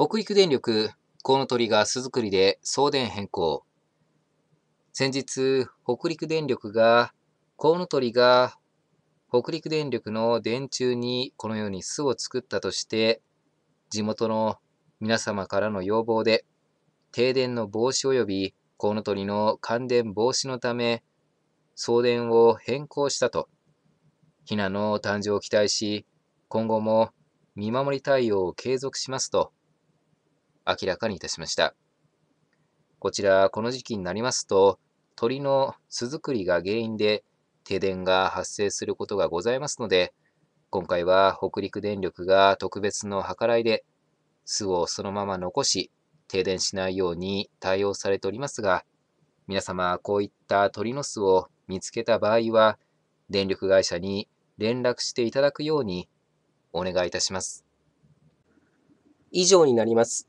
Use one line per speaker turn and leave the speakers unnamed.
北陸電力、コウノトリが巣作りで送電変更。先日、北陸電力が、コウノトリが北陸電力の電柱にこのように巣を作ったとして、地元の皆様からの要望で、停電の防止及びコウノトリの感電防止のため、送電を変更したと、ひなの誕生を期待し、今後も見守り対応を継続しますと明らかにいたしました。こちら、この時期になりますと、鳥の巣作りが原因で停電が発生することがございますので、今回は北陸電力が特別の計らいで巣をそのまま残し、停電しないように対応されておりますが、皆様、こういった鳥の巣を見つけた場合は、電力会社
に連絡していただくようにお願いいたします。以上になります。